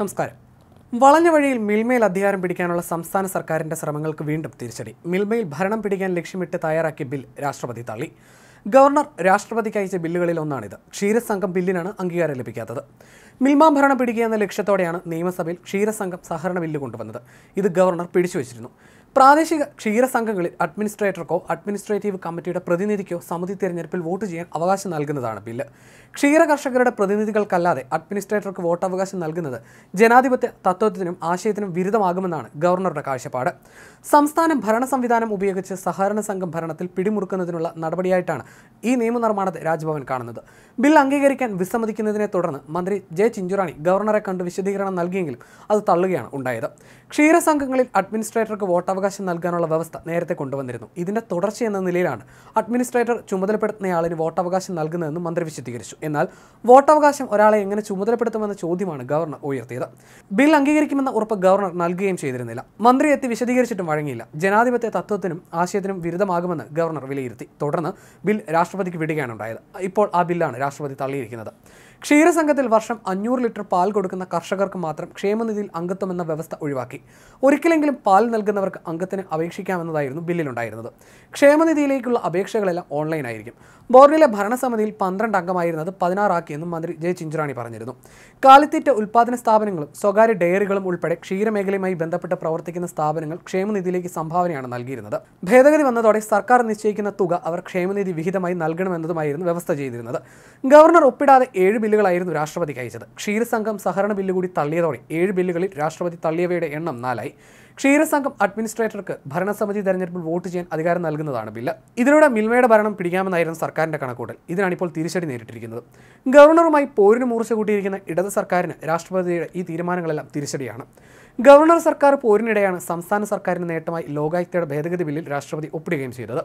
നമസ്കാരം വളഞ്ഞ വഴിയിൽ മിൽമയിൽ അധികാരം പിടിക്കാനുള്ള സംസ്ഥാന സർക്കാരിന്റെ ശ്രമങ്ങൾക്ക് വീണ്ടും തിരിച്ചടി മിൽമയിൽ ഭരണം പിടിക്കാൻ ലക്ഷ്യമിട്ട് തയ്യാറാക്കിയ ബിൽ രാഷ്ട്രപതി തള്ളി ഗവർണർ രാഷ്ട്രപതിക്ക് അയച്ച ബില്ലുകളിൽ ഒന്നാണിത് ക്ഷീരസംഘം ബില്ലിനാണ് അംഗീകാരം ലഭിക്കാത്തത് മിൽമാ ഭരണം പിടിക്കുക എന്ന ലക്ഷ്യത്തോടെയാണ് നിയമസഭയിൽ ക്ഷീരസംഘം സഹകരണ ബില്ല് കൊണ്ടുവന്നത് ഇത് ഗവർണർ പിടിച്ചുവച്ചിരുന്നു പ്രാദേശിക ക്ഷീരസംഘങ്ങളിൽ അഡ്മിനിസ്ട്രേറ്റർക്കോ അഡ്മിനിസ്ട്രേറ്റീവ് കമ്മിറ്റിയുടെ പ്രതിനിധിക്കോ സമിതി തിരഞ്ഞെടുപ്പിൽ വോട്ട് ചെയ്യാൻ അവകാശം നൽകുന്നതാണ് ബില്ല് ക്ഷീര കർഷകരുടെ പ്രതിനിധികൾക്കല്ലാതെ അഡ്മിനിസ്ട്രേറ്റർക്ക് വോട്ടവകാശം നൽകുന്നത് ജനാധിപത്യ തത്വത്തിനും ആശയത്തിനും വിരുദ്ധമാകുമെന്നാണ് ഗവർണറുടെ കാഴ്ചപ്പാട് സംസ്ഥാനം ഭരണ സംവിധാനം ഉപയോഗിച്ച് സഹകരണ സംഘം ഭരണത്തിൽ പിടിമുറുക്കുന്നതിനുള്ള നടപടിയായിട്ടാണ് ഈ നിയമനിർമ്മാണത്തെ രാജ്ഭവൻ കാണുന്നത് ബിൽ അംഗീകരിക്കാൻ വിസമ്മതിക്കുന്നതിനെ തുടർന്ന് മന്ത്രി ജെ ചിഞ്ചുറാണി ഗവർണറെ കണ്ട് വിശദീകരണം നൽകിയെങ്കിലും അത് തള്ളുകയാണ് ഉണ്ടായത് ക്ഷീരസംഘങ്ങളിൽ അഡ്മിനിസ്ട്രേറ്റർക്ക് വോട്ടവകാശം വിവരാവകാശം നൽകാനുള്ള വ്യവസ്ഥ നേരത്തെ കൊണ്ടുവന്നിരുന്നു ഇതിന്റെ തുടർച്ചയെന്ന നിലയിലാണ് അഡ്മിനിസ്ട്രേറ്റർ ചുമതലപ്പെടുത്തുന്നയാളിന് വോട്ടവകാശം നൽകുന്നതെന്ന് മന്ത്രി വിശദീകരിച്ചു എന്നാൽ വോട്ടവകാശം ഒരാളെ എങ്ങനെ ചുമതലപ്പെടുത്തുമെന്ന ചോദ്യമാണ് ഗവർണർ ഉയർത്തിയത് ബിൽ അംഗീകരിക്കുമെന്ന ഉറപ്പ് ഗവർണർ നൽകുകയും ചെയ്തിരുന്നില്ല മന്ത്രി എത്തി വിശദീകരിച്ചിട്ടും വഴങ്ങിയില്ല ജനാധിപത്യ തത്വത്തിനും ആശയത്തിനും വിരുദ്ധമാകുമെന്ന് ഗവർണർ വിലയിരുത്തി തുടർന്ന് ബിൽ രാഷ്ട്രപതിക്ക് വിടുകയാണ് ഉണ്ടായത് ഇപ്പോൾ ആ ബില്ലാണ് രാഷ്ട്രപതി തള്ളിയിരിക്കുന്നത് ക്ഷീരസംഘത്തിൽ വർഷം അഞ്ഞൂറ് ലിറ്റർ പാൽ കൊടുക്കുന്ന കർഷകർക്ക് മാത്രം ക്ഷേമനിധിയിൽ അംഗത്വം എന്ന വ്യവസ്ഥ ഒഴിവാക്കി ഒരിക്കലെങ്കിലും പാൽ നൽകുന്നവർക്ക് അംഗത്തിന് അപേക്ഷിക്കാമെന്നതായിരുന്നു ബില്ലിലുണ്ടായിരുന്നത് ക്ഷേമനിധിയിലേക്കുള്ള അപേക്ഷകളെല്ലാം ഓൺലൈനായിരിക്കും ബോർഡിലെ ഭരണസമിതിയിൽ പന്ത്രണ്ട് അംഗമായിരുന്നത് പതിനാറാക്കിയെന്നും മന്ത്രി ജെ ചിഞ്ചുറാണി പറഞ്ഞിരുന്നു കാലിത്തീറ്റ ഉൽപ്പാദന സ്ഥാപനങ്ങളും സ്വകാര്യ ഡയറികളും ഉൾപ്പെടെ ക്ഷീരമേഖലയുമായി ബന്ധപ്പെട്ട് പ്രവർത്തിക്കുന്ന സ്ഥാപനങ്ങൾ ക്ഷേമനിധിയിലേക്ക് സംഭാവനയാണ് നൽകിയിരുന്നത് ഭേദഗതി വന്നതോടെ സർക്കാർ നിശ്ചയിക്കുന്ന തുക അവർ ക്ഷേമനിധി വിഹിതമായി നൽകണമെന്നതുമായിരുന്നു വ്യവസ്ഥ ചെയ്തിരുന്നത് ഗവർണർ ഒപ്പിടാതെ ഏഴ് ബില്ലുകളായിരുന്നു രാഷ്ട്രപതി അയച്ചത് ക്ഷീരസംഘം സഹകരണ ബില്ല് കൂടി തള്ളിയതോടെ ഏഴ് ബില്ലുകളിൽ രാഷ്ട്രപതി തള്ളിയവയുടെ എണ്ണം നാലായി ക്ഷീരസംഘം അഡ്മിനിസ്ട്രേറ്റർക്ക് ഭരണസമിതി തെരഞ്ഞെടുപ്പിൽ വോട്ട് ചെയ്യാൻ അധികാരം നൽകുന്നതാണ് ബില്ല് ഇതിലൂടെ മിൽമയുടെ ഭരണം പിടിക്കാമെന്നായിരുന്നു സർക്കാരിന്റെ കണക്കൂട്ടൽ ഇതിനാണ് ഇപ്പോൾ തിരിച്ചടി നേരിട്ടിരിക്കുന്നത് ഗവർണറുമായി പോരിന് മൂർച്ച കൂട്ടിയിരിക്കുന്ന ഇടത് സർക്കാരിന് രാഷ്ട്രപതിയുടെ ഈ തീരുമാനങ്ങളെല്ലാം തിരിച്ചടിയാണ് ഗവർണർ സർക്കാർ പോരിനിടെയാണ് സംസ്ഥാന സർക്കാരിന് നേട്ടമായി ലോകായുക്തയുടെ ഭേദഗതി ബില്ലിൽ രാഷ്ട്രപതി ഒപ്പിടുകയും ചെയ്തത്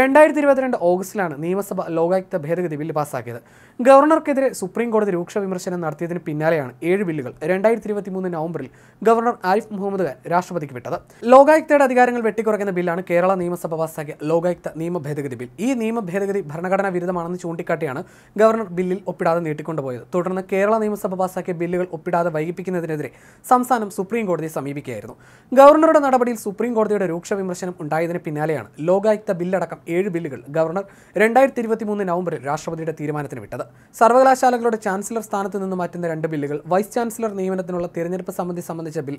രണ്ടായിരത്തി ഇരുപത്തിരണ്ട് ഓഗസ്റ്റിലാണ് നിയമസഭ ലോകായുക്ത ഭേദഗതി ബില്ല് പാസ്സാക്കിയത് ഗവർണർക്കെതിരെ സുപ്രീം കോടതി രൂക്ഷ വിമർശനം നടത്തിയതിന് പിന്നാലെയാണ് ഏഴ് ബില്ലുകൾ രണ്ടായിരത്തി ഇരുപത്തി മൂന്ന് നവംബറിൽ ഗവർണർ ആരിഫ് മുഹമ്മദ് ഖാൻ രാഷ്ട്രപതിക്ക് വിട്ടത് ലോകായുക്തയുടെ അധികാരങ്ങൾ വെട്ടിക്കുറയ്ക്കുന്ന ബില്ലാണ് കേരള നിയമസഭ പാസ്സാക്കിയ ലോകായുക്ത നിയമ ഭേദഗതി ബിൽ ഈ നിയമ ഭേദഗതി ഭരണഘടനാ വിരുദ്ധമാണെന്ന് ചൂണ്ടിക്കാട്ടിയാണ് ഗവർണർ ബില്ലിൽ ഒപ്പിടാതെ നീട്ടിക്കൊണ്ടുപോയത് തുടർന്ന് കേരള നിയമസഭ പാസ്സാക്കിയ ബില്ലുകൾ ഒപ്പിടാതെ വൈകിപ്പിക്കുന്നതിനെതിരെ സംസ്ഥാനം സുപ്രീം കോടതിയെ സമീപിക്കുകയായിരുന്നു ഗവർണറുടെ നടപടിയിൽ സുപ്രീം കോടതിയുടെ രൂക്ഷ വിമർശനം ഉണ്ടായതിന് പിന്നാലെയാണ് ലോകായുക്ത ബില്ലടക്കം അടക്കം ഏഴ് ബില്ലുകൾ ഗവർണർ രണ്ടായിരത്തി ഇരുപത്തി മൂന്ന് നവംബറിൽ രാഷ്ട്രപതിയുടെ തീരുമാനത്തിന് വിട്ടത് സർവകലാശാലകളുടെ ചാൻസലർ സ്ഥാനത്ത് നിന്ന് മാറ്റുന്ന രണ്ട് ബില്ലുകൾ വൈസ് ചാൻസലർ നിയമനത്തിനുള്ള തിരഞ്ഞെടുപ്പ് സമിതി സംബന്ധിച്ച ബിൽ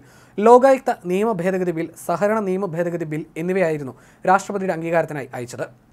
ലോകായുക്ത നിയമ ഭേദഗതി ബിൽ സഹകരണ നിയമ ഭേദഗതി ബിൽ എന്നിവയായിരുന്നു രാഷ്ട്രപതിയുടെ അംഗീകാരത്തിനായി അയച്ചത്